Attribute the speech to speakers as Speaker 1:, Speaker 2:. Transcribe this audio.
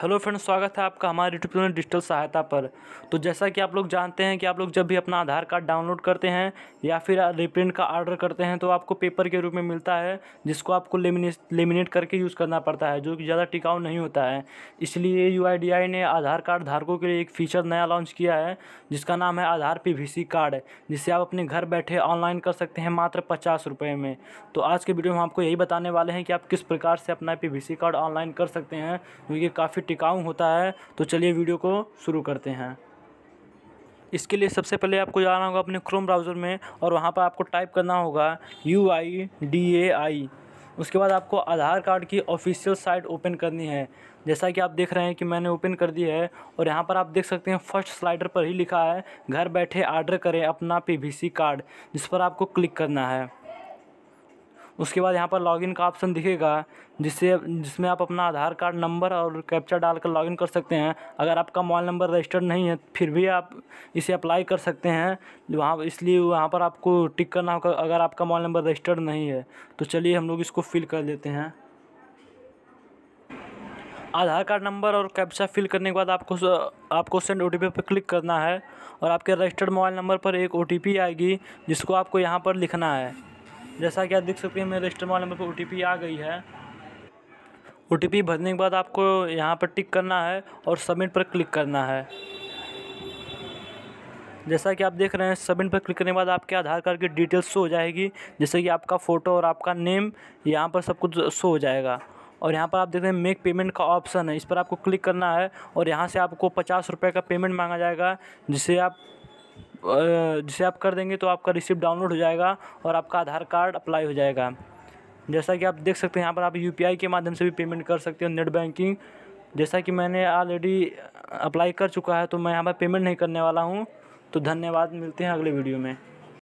Speaker 1: hello friends स्वागत है आपका हमारे यूट्यूब चैनल डिजिटल सहायता पर तो जैसा कि आप लोग जानते हैं कि आप लोग जब भी अपना आधार कार्ड डाउनलोड करते हैं या फिर रिप्रिंट का ऑर्डर करते हैं तो आपको पेपर के रूप में मिलता है जिसको आपको लेमिनेट लेमिनेट करके यूज़ करना पड़ता है जो कि ज़्यादा टिकाऊ नहीं होता है इसलिए यू ने आधार कार्ड धारकों के लिए एक फ़ीचर नया लॉन्च किया है जिसका नाम है आधार पी कार्ड जिसे आप अपने घर बैठे ऑनलाइन कर सकते हैं मात्र पचास रुपये में तो आज के वीडियो में हम आपको यही बताने वाले हैं कि आप किस प्रकार से अपना पी कार्ड ऑनलाइन कर सकते हैं क्योंकि काफ़ी टिकाऊ होता है तो चलिए वीडियो को शुरू करते हैं इसके लिए सबसे पहले आपको जाना होगा अपने क्रोम ब्राउज़र में और वहाँ पर आपको टाइप करना होगा यू आई डी ए आई उसके बाद आपको आधार कार्ड की ऑफिशियल साइट ओपन करनी है जैसा कि आप देख रहे हैं कि मैंने ओपन कर दी है और यहाँ पर आप देख सकते हैं फर्स्ट स्लाइडर पर ही लिखा है घर बैठे आर्डर करें अपना पीवीसी कार्ड जिस पर आपको क्लिक करना है उसके बाद यहाँ पर लॉगिन का ऑप्शन दिखेगा जिससे जिसमें आप अपना आधार कार्ड नंबर और कैप्चा डालकर लॉगिन कर सकते हैं अगर आपका मोबाइल नंबर रजिस्टर्ड नहीं है फिर भी आप इसे अप्लाई कर सकते हैं वहाँ इसलिए वहाँ पर आपको टिक करना होगा अगर आपका मोबाइल नंबर रजिस्टर्ड नहीं है तो चलिए हम लोग इसको फिल कर लेते हैं आधार कार्ड नंबर और कैप्चा फिल करने के बाद आपको आपको सेंड ओ पर क्लिक करना है और आपके रजिस्टर्ड मोबाइल नंबर पर एक ओ आएगी जिसको आपको यहाँ पर लिखना है जैसा कि आप देख सकते हैं मेरे रजिस्टर मोबाइल नंबर पर ओ आ गई है ओ भरने के बाद आपको यहाँ पर टिक करना है और सबमिट पर क्लिक करना है जैसा कि आप देख रहे हैं सबमिट पर क्लिक करने के बाद आपके आधार कार्ड की डिटेल्स शो हो जाएगी जैसे कि आपका फ़ोटो और आपका नेम यहाँ पर सब कुछ शो हो जाएगा और यहाँ पर आप देख रहे हैं मेक पेमेंट का ऑप्शन है इस पर आपको क्लिक करना है और यहाँ से आपको पचास रुपये का पेमेंट मांगा जाएगा जिसे आप जिसे आप कर देंगे तो आपका रिसिप्ट डाउनलोड हो जाएगा और आपका आधार कार्ड अप्लाई हो जाएगा जैसा कि आप देख सकते हैं यहाँ पर आप यू के माध्यम से भी पेमेंट कर सकते हो नेट बैंकिंग जैसा कि मैंने ऑलरेडी अप्लाई कर चुका है तो मैं यहाँ पर पेमेंट नहीं करने वाला हूँ तो धन्यवाद मिलते हैं अगले वीडियो में